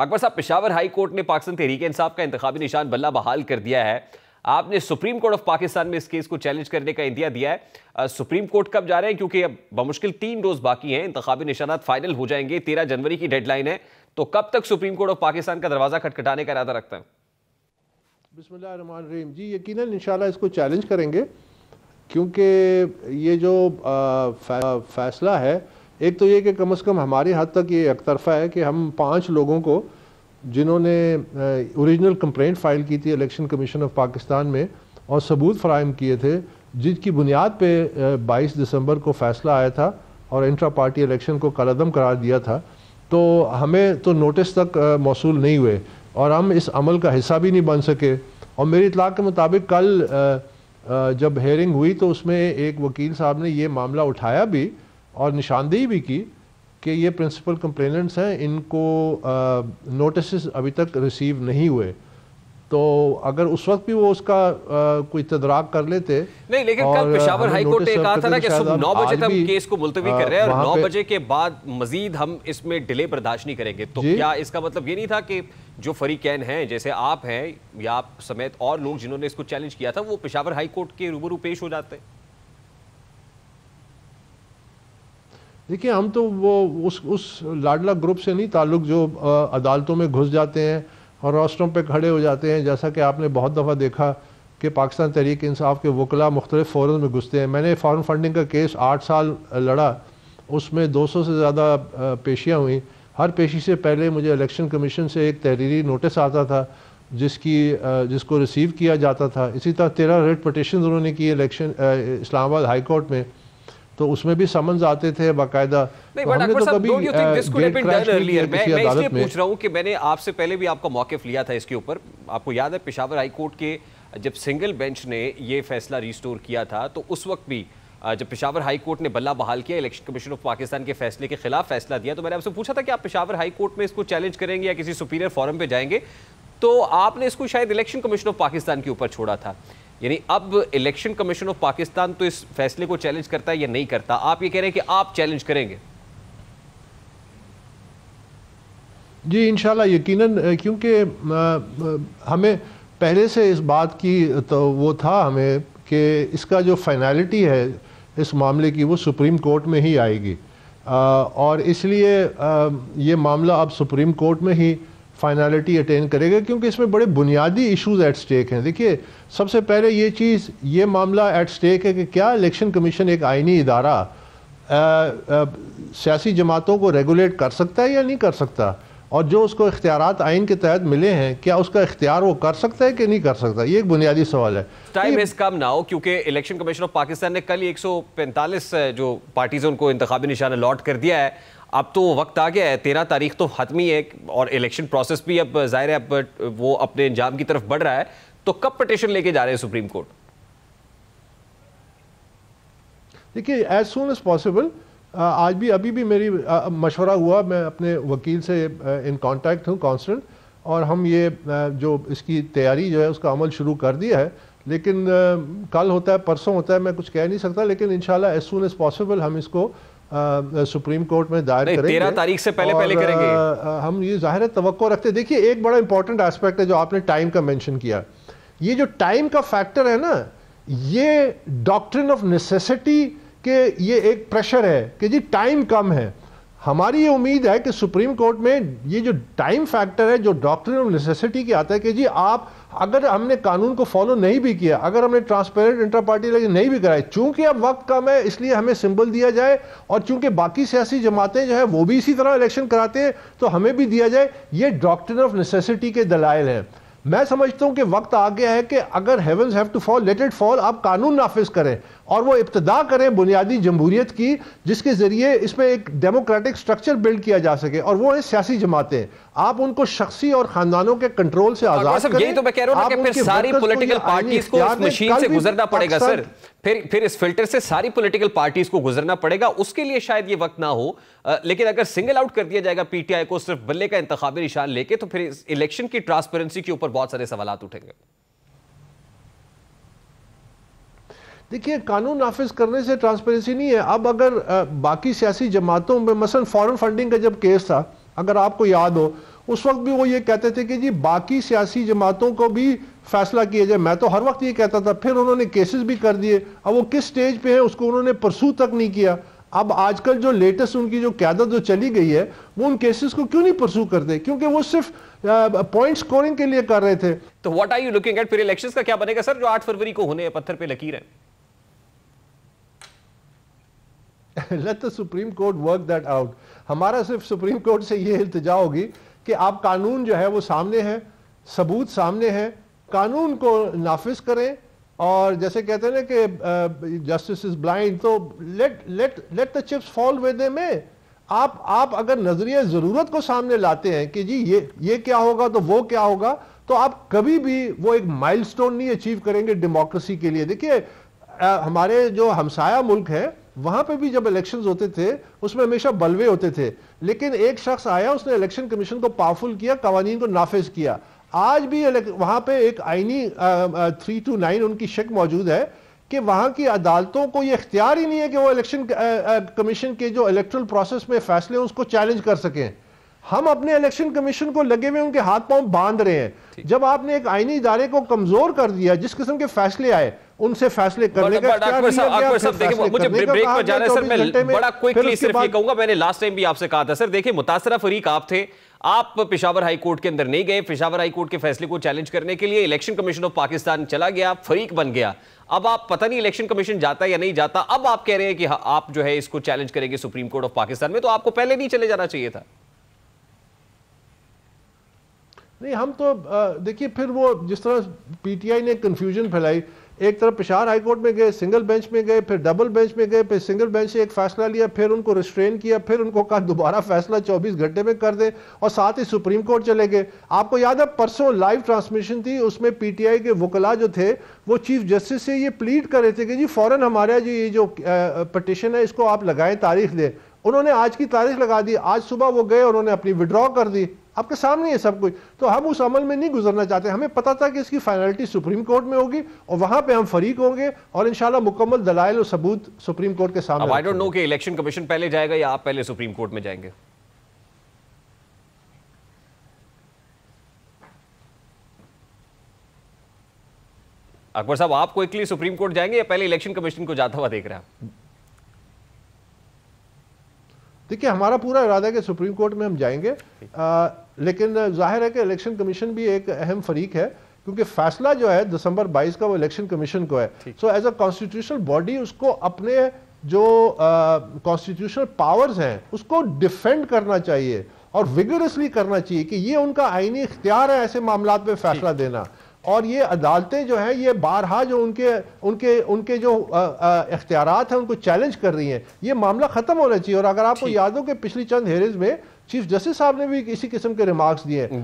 अकबर साहब Peshawar high court ने पाकिस्तान तहरीक इंसाफ का इंतबी निशान बल्ला बहाल कर दिया है आपने सुप्रीम कोर्ट ऑफ पाकिस्तान में इस केस को चैलेंज करने का इंदिया दिया है आ, सुप्रीम कोर्ट कब जा रहे हैं क्योंकि अब बमुश्किल तीन रोज बाकी हैं इंतबी निशाना फाइनल हो जाएंगे तेरह जनवरी की डेडलाइन है तो कब तक सुप्रीम कोर्ट ऑफ पाकिस्तान का दरवाजा खटखटाने का इरादा रखता है रहीम जी यकीन इन इसको चैलेंज करेंगे क्योंकि ये जो फैसला है एक तो ये कि कम से कम हमारे हद तक ये तरफा है कि हम पाँच लोगों को जिन्होंने ओरिजिनल कंप्लेंट फाइल की थी इलेक्शन कमीशन ऑफ पाकिस्तान में और सबूत फ्राहम किए थे जिसकी बुनियाद पे 22 दिसंबर को फ़ैसला आया था और इंट्रा पार्टी इलेक्शन को कलदम करार दिया था तो हमें तो नोटिस तक मौसू नहीं हुए और हम इस अमल का हिस्सा भी नहीं बन सके और मेरी इतलाक़ के मुताबिक कल जब हेयरिंग हुई तो उसमें एक वकील साहब ने ये मामला उठाया भी और निशानदेही भी की कि ये प्रिंसिपल कंप्लेनेंट्स हैं इनको नोटिस अभी तक रिसीव नहीं हुए तो अगर उस वक्त भी वो उसका आ, कोई तदराक कर लेते नहीं लेकिन कल पेशावर हाई कोर्ट ने कहा था ना कि सुबह नौ बजे तक केस को मुलतवी कर रहे हैं और नौ बजे के बाद मजीद हम इसमें डिले बर्दाश्त नहीं करेंगे तो क्या इसका मतलब ये नहीं था कि जो फरीकैन हैं जैसे आप हैं या आप समेत और लोग जिन्होंने इसको चैलेंज किया था वो पेशावर हाईकोर्ट के रूबरू पेश हो जाते हैं देखिए हम तो वो उस उस लाडला ग्रुप से नहीं ताल्लुक जो अदालतों में घुस जाते हैं और रोस्टों पे खड़े हो जाते हैं जैसा कि आपने बहुत दफ़ा देखा कि पाकिस्तान तहरीक इंसाफ के वकला मुख्तलिफ फोरम में घुसते हैं मैंने फ़ॉरन फंडिंग का केस आठ साल लड़ा उसमें दो सौ से ज़्यादा पेशियाँ हुई हर पेशी से पहले मुझे इलेक्शन कमीशन से एक तहरीरी नोटिस आता था जिसकी जिसको रिसीव किया जाता था इसी तरह तेरह रेड पटिशन उन्होंने की इलेक्शन इस्लामाबाद हाई कोर्ट में तो उसमें भी समन्स आते थे बाकायदा तो तो मैंने आपसे पहले भी आपका मौकफ लिया था इसके ऊपर आपको याद है पिशावर हाई कोर्ट के जब सिंगल बेंच ने ये फैसला रिस्टोर किया था तो उस वक्त भी जब पिशावर हाई कोर्ट ने बल्ला बहाल किया इलेक्शन कमीशन ऑफ पाकिस्तान के फैसले के खिलाफ फैसला दिया तो मैंने आपसे पूछा था कि आप पिशावर हाई कोर्ट में इसको चैलेंज करेंगे या किसी सुपीरियर फॉरम पे जाएंगे तो आपने इसको शायद इलेक्शन कमीशन ऑफ पाकिस्तान के ऊपर छोड़ा था यानी अब इलेक्शन कमीशन ऑफ पाकिस्तान तो इस फैसले को चैलेंज करता है या नहीं करता आप ये कह रहे हैं कि आप चैलेंज करेंगे जी इन यकीनन क्योंकि हमें पहले से इस बात की तो वो था हमें कि इसका जो फाइनलिटी है इस मामले की वो सुप्रीम कोर्ट में ही आएगी आ, और इसलिए ये मामला अब सुप्रीम कोर्ट में ही फाइनलिटी अटेन करेगा क्योंकि इसमें बड़े बुनियादी इश्यूज एट स्टेक हैं देखिए सबसे पहले ये चीज़ ये मामला एट स्टेक है कि क्या इलेक्शन कमीशन एक आइनी इदारा सियासी जमातों को रेगुलेट कर सकता है या नहीं कर सकता और जो उसको इख्तियार आइन के तहत मिले हैं क्या उसका इख्तियार वो कर सकता है कि नहीं कर सकता ये एक बुनियादी सवाल है टाइम इज कम ना हो क्योंकि इलेक्शन कमीशन ऑफ पाकिस्तान ने कल एक सौ पैंतालीस जो पार्टीज उनको इंतबी निशान अलॉट कर दिया है अब तो वक्त आ गया है तेरह तारीख तो हतमी है और इलेक्शन प्रोसेस भी अब जाहिर है अब वो अपने इंजाम की तरफ बढ़ रहा है तो कब पटिशन लेके जा रहे हैं सुप्रीम कोर्ट देखिए एज सुन एज पॉसिबल आज भी अभी भी मेरी मशवरा हुआ मैं अपने वकील से इन कांटेक्ट हूँ कॉन्सटेंट और हम ये जो इसकी तैयारी जो है उसका अमल शुरू कर दिया है लेकिन कल होता है परसों होता है मैं कुछ कह नहीं सकता लेकिन इन एज सुन एज पॉसिबल हम इसको सुप्रीम कोर्ट में दायर करेंगे तेरह तारीख से पहले पहले करेंगे आ, हम ये जाहिर है तो रखते देखिए एक बड़ा इंपॉर्टेंट एस्पेक्ट है जो आपने टाइम का मेंशन किया ये जो टाइम का फैक्टर है ना ये डॉक्ट्रिन ऑफ नेसेसिटी के ये एक प्रेशर है कि जी टाइम कम है हमारी ये उम्मीद है कि सुप्रीम कोर्ट में ये जो टाइम फैक्टर है जो डॉक्टर ऑफ नेसेसिटी के आता है कि जी आप अगर हमने कानून को फॉलो नहीं भी किया अगर हमने ट्रांसपेरेंट इंटर पार्टी इलेक्शन नहीं भी कराए चूंकि अब वक्त कम है इसलिए हमें सिंबल दिया जाए और चूंकि बाकी सियासी जमातें जो है वो भी इसी तरह इलेक्शन कराते हैं तो हमें भी दिया जाए ये डॉक्टर ऑफ नेसेसिटी के दलाइल हैं मैं समझता हूँ कि वक्त आ गया है कि अगर heaven have to fall let it fall आप कानून नाफिज करें और वो इब्तदा करें बुनियादी जमहूरियत की जिसके ज़रिए इसमें एक डेमोक्रेटिक स्ट्रक्चर बिल्ड किया जा सके और वो है सियासी जमातें आप उनको शख्सी और खानदानों के कंट्रोल से आजाद करें यही तो मैं कह रहा हूं कि फिर सारी पॉलिटिकल पार्टीज को इस मशीन से गुजरना पड़ेगा सर फिर फिर इस फिल्टर से सारी पॉलिटिकल पार्टीज को गुजरना पड़ेगा उसके लिए शायद ये वक्त ना हो आ, लेकिन अगर सिंगल आउट कर दिया जाएगा पीटीआई को सिर्फ बल्ले का इंतजामी निशान लेके तो फिर इस इलेक्शन की ट्रांसपेरेंसी के ऊपर बहुत सारे सवाल उठेंगे देखिए कानून नाफिज करने से ट्रांसपेरेंसी नहीं है अब अगर बाकी सियासी जमातों में मसलन फॉरेन फंडिंग का जब केस था अगर आपको याद हो उस वक्त भी वो ये कहते थे कि जी बाकी सियासी जमातों को भी फैसला किया जाए मैं तो हर वक्त ये कहता था फिर उन्होंने केसेस भी कर दिए अब वो किस स्टेज पे है उसको उन्होंने परसू तक नहीं किया अब आजकल जो लेटेस्ट उनकी जो क्यादत जो चली गई है वो उन केसेस को क्यों नहीं परसू करते क्योंकि वो सिर्फ पॉइंट स्कोरिंग के लिए कर रहे थे तो what are you looking at फिर इलेक्शन का क्या बनेगा सर जो आठ फरवरी को होने पत्थर पर लकीर है let the Supreme Court work that out हमारा सिर्फ सुप्रीम कोर्ट से ये इल्तजा होगी कि आप कानून जो है वो सामने है सबूत सामने है कानून को नाफिज करें और जैसे कहते हैं ना कि जस्टिस इज ब्लाइंड तो let let let the chips fall where they may आप आप अगर नज़रिया ज़रूरत को सामने लाते हैं कि जी ये ये क्या होगा तो वो क्या होगा तो आप कभी भी वो एक माइलस्टोन नहीं अचीव करेंगे डेमोक्रेसी के लिए देखिए हमारे जो हमसाया मुल्क है वहां पे भी जब इलेक्शंस होते थे उसमें हमेशा बलवे होते थे लेकिन एक शख्स आया उसने इलेक्शन कमीशन को पावरफुल किया कवानीन को नाफिज किया आज भी वहां पे एक आईनी थ्री टू नाइन उनकी शक मौजूद है कि वहां की अदालतों को यह इख्तियार ही नहीं है कि वो इलेक्शन कमीशन के जो इलेक्ट्रल प्रोसेस में फैसले उसको चैलेंज कर सकें हम अपने इलेक्शन कमीशन को लगे हुए उनके हाथ पांव बांध रहे हैं जब आपने एक आईनी इदारे को कमजोर कर दिया जिस किस्म के फैसले आए उनसे फैसले करने मतलब का कहा था सर देखिए फरीक आप थे आप पिशावर हाई कोर्ट के अंदर नहीं गए पिशावर हाई कोर्ट के फैसले को चैलेंज करने के लिए इलेक्शन कमीशन ऑफ पाकिस्तान चला गया फरीक बन गया अब आप पता नहीं इलेक्शन कमीशन जाता या नहीं जाता अब आप कह रहे हैं कि हाँ, आप जो है इसको चैलेंज करेंगे सुप्रीम कोर्ट ऑफ पाकिस्तान में तो आपको पहले नहीं चले जाना चाहिए था नहीं हम तो देखिए फिर वो जिस तरह पीटीआई ने कन्फ्यूजन फैलाई एक तरफ पिशार हाई कोर्ट में गए सिंगल बेंच में गए फिर डबल बेंच में गए फिर सिंगल बेंच से एक फैसला लिया फिर उनको रिस्ट्रेन किया फिर उनको कहा दोबारा फैसला 24 घंटे में कर दे और साथ ही सुप्रीम कोर्ट चले गए आपको याद है परसों लाइव ट्रांसमिशन थी उसमें पीटीआई के वकला जो थे वो चीफ जस्टिस से ये प्लीड कर रहे थे कि जी फ़ौरन हमारे जो ये जो पटिशन है इसको आप लगाएं तारीख दें उन्होंने आज की तारीख लगा दी आज सुबह वो गए उन्होंने अपनी विड्रॉ कर दी आपके सामने है सब कुछ तो हम उस अमल में नहीं गुजरना चाहते हमें पता था कि इसकी फाइनलिटी सुप्रीम कोर्ट में होगी और वहां पे हम फरीक होंगे और इंशाल्लाह मुकम्मल दलाइल और सबूत सुप्रीम कोर्ट के सामने आई डोंट नो कि इलेक्शन कमीशन पहले जाएगा या आप पहले सुप्रीम कोर्ट में जाएंगे अकबर साहब आप क्विकली सुप्रीम कोर्ट जाएंगे या पहले इलेक्शन कमीशन को जाता हुआ देख रहे हैं देखिए हमारा पूरा इरादा है कि सुप्रीम कोर्ट में हम जाएंगे आ, लेकिन जाहिर है कि इलेक्शन कमीशन भी एक अहम फरीक है क्योंकि फैसला जो है दिसंबर 22 का वो इलेक्शन कमीशन को है so as a constitutional body उसको अपने जो कॉन्स्टिट्यूशनल पावर्स हैं उसको डिफेंड करना चाहिए और विगरसली करना चाहिए कि ये उनका आईनी इख्तियार है ऐसे मामला में फैसला देना और ये अदालतें जो हैं ये बारहा जो उनके उनके उनके जो इख्तियार हैं उनको चैलेंज कर रही हैं ये मामला ख़त्म होना चाहिए और अगर आपको याद हो कि पिछली चंद हेरिज में चीफ जस्टिस साहब ने भी इसी किस्म के रिमार्क्स दिए